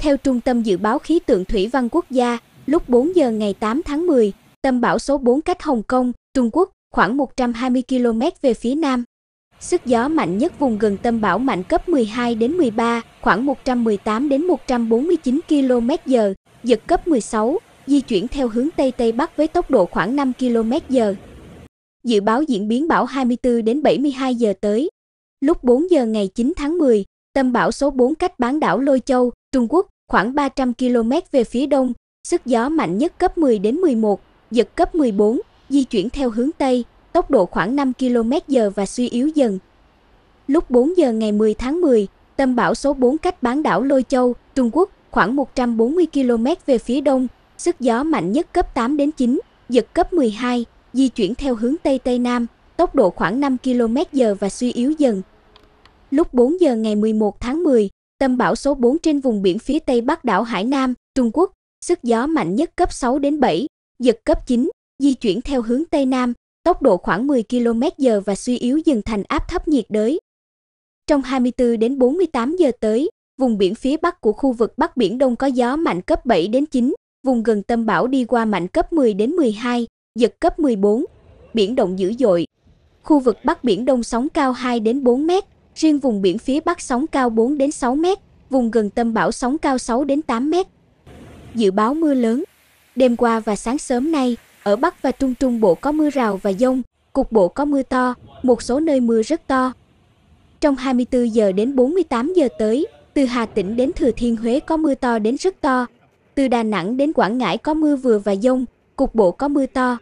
Theo Trung tâm Dự báo Khí tượng Thủy văn Quốc gia, lúc 4 giờ ngày 8 tháng 10, tâm bão số 4 cách Hồng Kông, Trung Quốc khoảng 120 km về phía nam. Sức gió mạnh nhất vùng gần tâm bão mạnh cấp 12 đến 13, khoảng 118 đến 149 km/h, giật cấp 16, di chuyển theo hướng Tây Tây Bắc với tốc độ khoảng 5 km/h. Dự báo diễn biến bão 24 đến 72 giờ tới. Lúc 4 giờ ngày 9 tháng 10, tâm bão số 4 cách bán đảo Lôi Châu, Trung Quốc, khoảng 300 km về phía đông, sức gió mạnh nhất cấp 10 đến 11, giật cấp 14, di chuyển theo hướng Tây, tốc độ khoảng 5 km/h và suy yếu dần. Lúc 4 giờ ngày 10 tháng 10, tâm bão số 4 cách bán đảo Lôi Châu, Trung Quốc, khoảng 140 km về phía đông, sức gió mạnh nhất cấp 8 đến 9, giật cấp 12, di chuyển theo hướng Tây Tây Nam, tốc độ khoảng 5 km/h và suy yếu dần. Lúc 4 giờ ngày 11 tháng 10, Tâm bão số 4 trên vùng biển phía tây bắc đảo Hải Nam, Trung Quốc, sức gió mạnh nhất cấp 6 đến 7, giật cấp 9, di chuyển theo hướng Tây Nam, tốc độ khoảng 10 km/h và suy yếu dần thành áp thấp nhiệt đới. Trong 24 đến 48 giờ tới, vùng biển phía bắc của khu vực Bắc Biển Đông có gió mạnh cấp 7 đến 9, vùng gần tâm bão đi qua mạnh cấp 10 đến 12, giật cấp 14, biển động dữ dội. Khu vực Bắc Biển Đông sóng cao 2 đến 4 mét, Riêng vùng biển phía Bắc sóng cao 4 đến 6 mét, vùng gần tâm bão sóng cao 6 đến 8 mét. Dự báo mưa lớn. Đêm qua và sáng sớm nay, ở Bắc và Trung Trung Bộ có mưa rào và dông, cục bộ có mưa to, một số nơi mưa rất to. Trong 24 giờ đến 48 giờ tới, từ Hà Tĩnh đến Thừa Thiên Huế có mưa to đến rất to, từ Đà Nẵng đến Quảng Ngãi có mưa vừa và dông, cục bộ có mưa to,